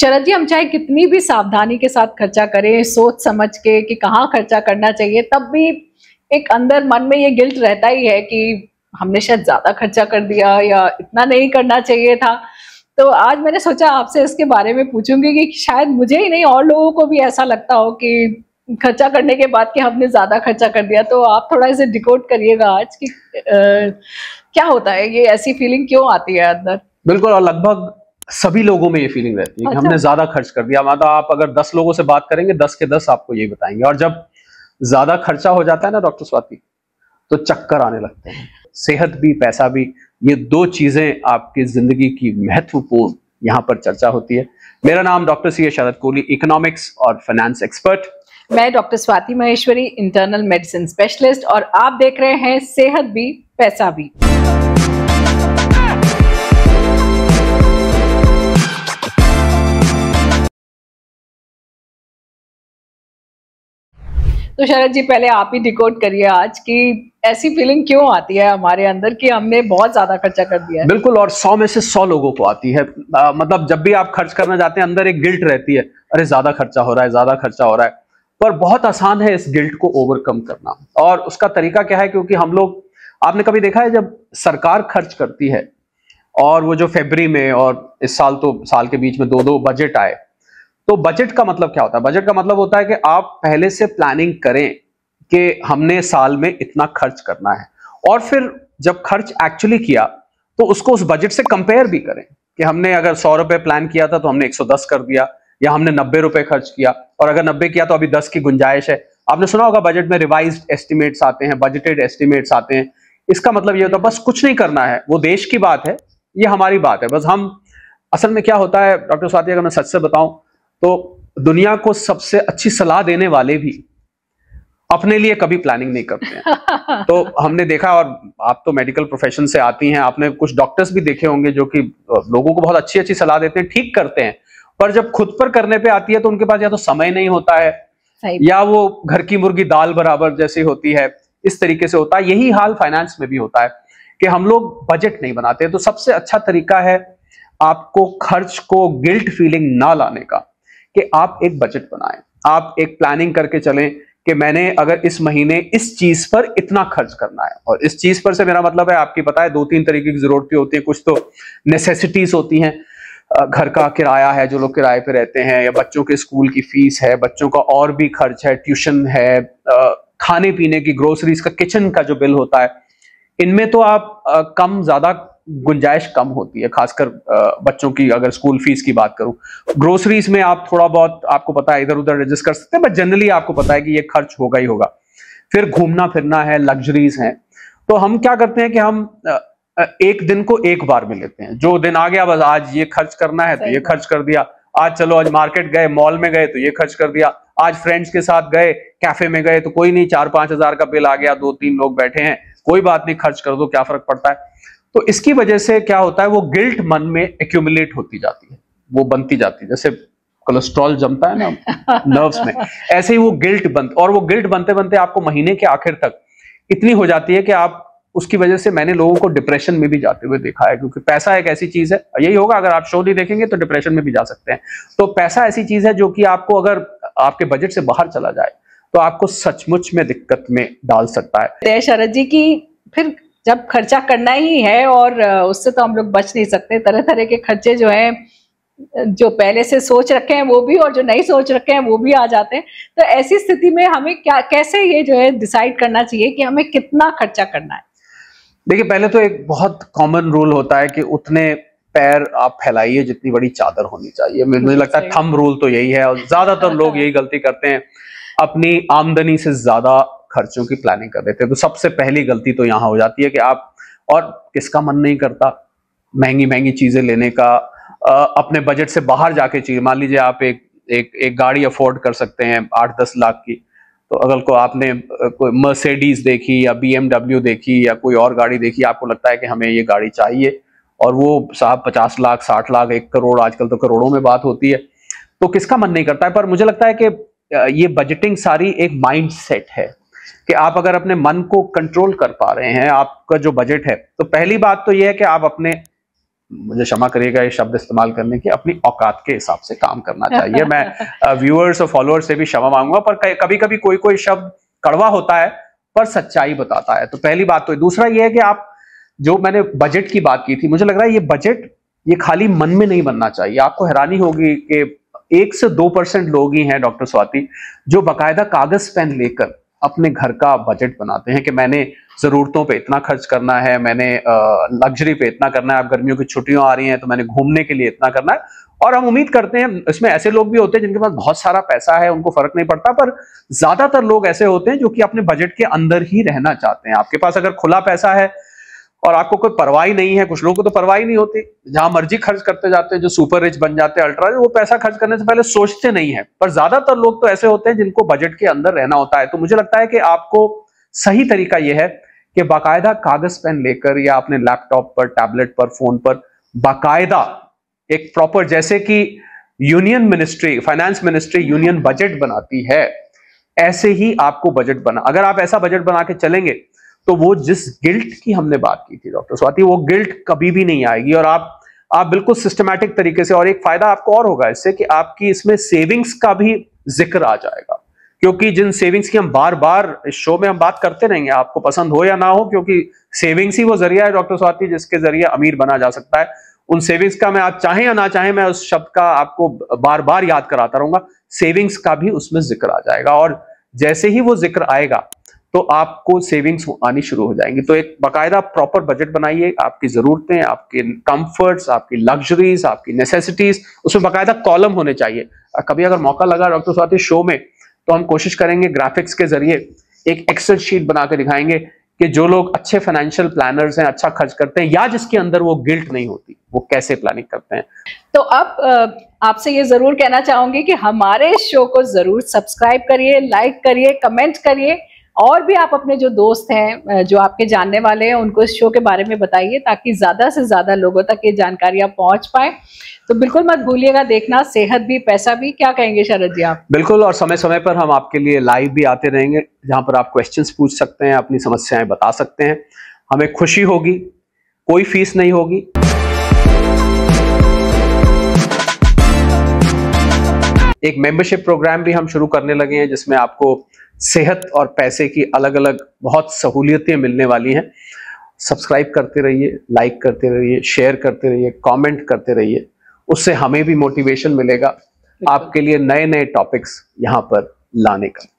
शरद जी हम चाहे कितनी भी सावधानी के साथ खर्चा करें सोच समझ के कि कहाँ खर्चा करना चाहिए तब भी एक अंदर मन में ये गिल्ट रहता ही है कि हमने शायद ज्यादा खर्चा कर दिया या इतना नहीं करना चाहिए था तो आज मैंने सोचा आपसे इसके बारे में पूछूंगी कि शायद मुझे ही नहीं और लोगों को भी ऐसा लगता हो कि खर्चा करने के बाद कि हमने ज्यादा खर्चा कर दिया तो आप थोड़ा इसे डिकोड करिएगा आज कि आ, क्या होता है ये ऐसी फीलिंग क्यों आती है अंदर बिल्कुल और लगभग सभी लोगों में ये फीलिंग रहती है अच्छा। कि हमने अच्छा। ज्यादा खर्च कर दिया मतलब आप अगर दस लोगों से बात करेंगे दस के दस आपको यही बताएंगे और जब ज्यादा खर्चा हो जाता है ना डॉक्टर स्वाति तो चक्कर आने लगते हैं सेहत भी पैसा भी ये दो चीजें आपकी जिंदगी की महत्वपूर्ण यहाँ पर चर्चा होती है मेरा नाम doctor C A Sharad Kohli economics और फाइनेंस एक्सपर्ट मैं doctor Swati Maheshwari internal medicine specialist और आप देख रहे हैं सेहत भी पैसा भी तो शरद जी पहले आप ही डिकोड करिए आज कि ऐसी फीलिंग क्यों आती है हमारे अंदर कि हमने बहुत ज्यादा खर्चा कर दिया है बिल्कुल और सौ में से सौ लोगों को आती है आ, मतलब जब भी आप खर्च करना चाहते हैं अंदर एक गिल्ट रहती है अरे ज्यादा खर्चा हो रहा है ज्यादा खर्चा हो रहा है पर बहुत आसान है इस गिल्ट को ओवरकम करना और उसका तरीका क्या है क्योंकि हम लोग आपने कभी देखा है जब सरकार खर्च करती है और वो जो फेबरी में और इस साल तो साल के बीच में दो दो बजट आए तो बजट का मतलब क्या होता है बजट का मतलब होता है कि आप पहले से प्लानिंग करें कि हमने साल में इतना खर्च करना है और फिर जब खर्च एक्चुअली किया तो उसको उस बजट से कंपेयर भी करें कि हमने अगर सौ रुपए प्लान किया था तो हमने 110 कर दिया या हमने नब्बे रुपए खर्च किया और अगर नब्बे किया तो अभी दस की गुंजाइश है आपने सुना होगा बजट में रिवाइज एस्टिमेट्स आते हैं बजटेड एस्टिमेट्स आते हैं इसका मतलब ये होता है बस कुछ नहीं करना है वो देश की बात है ये हमारी बात है बस हम असल में क्या होता है डॉक्टर स्वाति अगर मैं सच से बताऊं तो दुनिया को सबसे अच्छी सलाह देने वाले भी अपने लिए कभी प्लानिंग नहीं करते हैं तो हमने देखा और आप तो मेडिकल प्रोफेशन से आती हैं आपने कुछ डॉक्टर्स भी देखे होंगे जो कि लोगों को बहुत अच्छी अच्छी सलाह देते हैं ठीक करते हैं पर जब खुद पर करने पे आती है तो उनके पास या तो समय नहीं होता है या वो घर की मुर्गी दाल बराबर जैसी होती है इस तरीके से होता है यही हाल फाइनेंस में भी होता है कि हम लोग बजट नहीं बनाते तो सबसे अच्छा तरीका है आपको खर्च को गिल्ट फीलिंग ना लाने का कि आप एक बजट बनाएं आप एक प्लानिंग करके चलें कि मैंने अगर इस महीने इस चीज पर इतना खर्च करना है और इस चीज पर से मेरा मतलब है आपकी पता है दो तीन तरीके की जरूरतें तो होती हैं कुछ तो नेसेसिटीज होती हैं घर का किराया है जो लोग किराए पे रहते हैं या बच्चों के स्कूल की फीस है बच्चों का और भी खर्च है ट्यूशन है खाने पीने की ग्रोसरीज का किचन का जो बिल होता है इनमें तो आप कम ज्यादा गुंजाइश कम होती है खासकर बच्चों की अगर स्कूल फीस की बात करूं ग्रोसरीज में आप थोड़ा बहुत आपको पता है इधर उधर एडजस्ट कर सकते हैं बट जनरली आपको पता है कि ये खर्च होगा ही होगा फिर घूमना फिरना है लग्जरीज हैं तो हम क्या करते हैं कि हम एक दिन को एक बार में लेते हैं जो दिन आ गया बस आज ये खर्च करना है तो ये खर्च कर दिया आज चलो आज मार्केट गए मॉल में गए तो ये खर्च कर दिया आज फ्रेंड्स के साथ गए कैफे में गए तो कोई नहीं चार पांच हजार का बिल आ गया दो तीन लोग बैठे हैं कोई बात नहीं खर्च कर दो क्या फर्क पड़ता है तो इसकी वजह से क्या होता है वो गिल्ट मन में एक्यूमुलेट होती जाती है वो बनती जाती है जैसे कोलेस्ट्रॉल जमता है ना नर्व्स में ऐसे ही वो गिल्ट बन और वो गिल्ट बनते बनते आपको महीने के आखिर तक इतनी हो जाती है कि आप उसकी वजह से मैंने लोगों को डिप्रेशन में भी जाते हुए देखा है क्योंकि पैसा एक ऐसी चीज है यही होगा अगर आप शो नहीं देखेंगे तो डिप्रेशन में भी जा सकते हैं तो पैसा ऐसी चीज है जो कि आपको अगर आपके बजट से बाहर चला जाए तो आपको सचमुच में दिक्कत में डाल सकता है शरद जी की फिर जब खर्चा करना ही है और उससे तो हम लोग बच नहीं सकते तरह तरह के खर्चे जो हैं जो पहले से सोच रखे हैं वो भी और जो नहीं सोच रखे हैं वो भी आ जाते हैं तो ऐसी स्थिति में हमें क्या कैसे ये जो है डिसाइड करना चाहिए कि हमें कितना खर्चा करना है देखिए पहले तो एक बहुत कॉमन रूल होता है कि उतने पैर आप फैलाइए जितनी बड़ी चादर होनी चाहिए मुझे लगता है थम रूल तो यही है और ज्यादातर हाँ, लोग हाँ। यही गलती करते हैं अपनी आमदनी से ज्यादा खर्चों की प्लानिंग कर देते हैं तो सबसे पहली गलती तो यहाँ हो जाती है कि आप और किसका मन नहीं करता महंगी महंगी चीजें लेने का अपने बजट से बाहर जाके चीज मान लीजिए आप एक एक एक गाड़ी अफोर्ड कर सकते हैं आठ दस लाख की तो अगर को आपने कोई मर्सिडीज देखी या बीएमडब्ल्यू देखी या कोई और गाड़ी देखी आपको लगता है कि हमें ये गाड़ी चाहिए और वो साहब पचास लाख साठ लाख एक करोड़ आजकल तो करोड़ों में बात होती है तो किसका मन नहीं करता है पर मुझे लगता है कि ये बजटिंग सारी एक माइंड सेट है कि आप अगर अपने मन को कंट्रोल कर पा रहे हैं आपका जो बजट है तो पहली बात तो यह है कि आप अपने मुझे क्षमा करिएगा ये शब्द इस्तेमाल करने की अपनी औकात के हिसाब से काम करना चाहिए मैं व्यूअर्स और फॉलोअर्स से भी क्षमा मांगूंगा पर कभी कभी कोई कोई शब्द कड़वा होता है पर सच्चाई बताता है तो पहली बात तो दूसरा यह है कि आप जो मैंने बजट की बात की थी मुझे लग रहा है ये बजट ये खाली मन में नहीं बनना चाहिए आपको हैरानी होगी कि एक से दो परसेंट लोग ही हैं डॉक्टर स्वाति जो बाकायदा कागज पेन लेकर अपने घर का बजट बनाते हैं कि मैंने ज़रूरतों पे इतना खर्च करना है मैंने लग्जरी पे इतना करना है अब गर्मियों की छुट्टियां आ रही हैं तो मैंने घूमने के लिए इतना करना है और हम उम्मीद करते हैं इसमें ऐसे लोग भी होते हैं जिनके पास बहुत सारा पैसा है उनको फर्क नहीं पड़ता पर ज्यादातर लोग ऐसे होते हैं जो कि अपने बजट के अंदर ही रहना चाहते हैं आपके पास अगर खुला पैसा है और आपको कोई परवाह ही नहीं है कुछ लोगों को तो परवाह ही नहीं होती जहां मर्जी खर्च करते जाते हैं जो सुपर रिच बन जाते हैं अल्ट्रा वो पैसा खर्च करने से पहले सोचते नहीं है पर ज्यादातर लोग तो ऐसे होते हैं जिनको बजट के अंदर रहना होता है तो मुझे लगता है कि आपको सही तरीका यह है कि बाकायदा कागज पेन लेकर या अपने लैपटॉप पर टैबलेट पर फोन पर बाकायदा एक प्रॉपर जैसे कि union ministry finance ministry union budget बनाती है ऐसे ही आपको बजट बना अगर आप ऐसा बजट बना के चलेंगे तो वो जिस गिल्ट की हमने बात की थी डॉक्टर स्वाति वो गिल्ट कभी भी नहीं आएगी और आप आप बिल्कुल सिस्टमैटिक तरीके से और एक फायदा आपको और होगा इससे कि आपकी इसमें सेविंग्स का भी जिक्र आ जाएगा क्योंकि जिन सेविंग्स की हम बार बार इस शो में हम बात करते रहेंगे आपको पसंद हो या ना हो क्योंकि सेविंग्स ही वो जरिया है डॉक्टर स्वाति जिसके जरिए अमीर बना जा सकता है उन सेविंग्स का मैं आप चाहे या ना चाहे मैं उस शब्द का आपको बार बार याद कराता रहूंगा सेविंग्स का भी उसमें जिक्र आ जाएगा और जैसे ही वो जिक्र आएगा तो आपको सेविंग्स आनी शुरू हो जाएंगी तो एक बाकायदा प्रॉपर बजट बनाइए आपकी ज़रूरतें आपके कंफर्ट्स आपकी लग्जरीज आपकी नेसेसिटीज उसमें बाकायदा कॉलम होने चाहिए कभी अगर मौका लगा डॉक्टर स्वाति शो में तो हम कोशिश करेंगे ग्राफिक्स के जरिए एक एक्सेल शीट बना के दिखाएंगे कि जो लोग अच्छे फाइनेंशियल प्लानर्स हैं अच्छा खर्च करते हैं या जिसके अंदर वो गिल्ट नहीं होती वो कैसे प्लानिंग करते हैं तो अब आपसे ये जरूर कहना चाहूंगी कि हमारे शो को जरूर सब्सक्राइब करिए लाइक करिए कमेंट करिए और भी आप अपने जो दोस्त हैं जो आपके जानने वाले हैं उनको इस शो के बारे में बताइए ताकि ज़्यादा से ज़्यादा लोगों तक ये जानकारियां पहुंच पाए तो बिल्कुल मत भूलिएगा देखना सेहत भी पैसा भी क्या कहेंगे शरद जी आप बिल्कुल और समय समय पर हम आपके लिए लाइव भी आते रहेंगे जहां पर आप क्वेश्चन पूछ सकते हैं अपनी समस्याएं बता सकते हैं हमें खुशी होगी कोई फीस नहीं होगी एक मेंबरशिप प्रोग्राम भी हम शुरू करने लगे हैं जिसमें आपको सेहत और पैसे की अलग अलग बहुत सहूलियतें मिलने वाली हैं सब्सक्राइब करते रहिए लाइक करते रहिए शेयर करते रहिए कमेंट करते रहिए उससे हमें भी मोटिवेशन मिलेगा आपके लिए नए नए टॉपिक्स यहाँ पर लाने का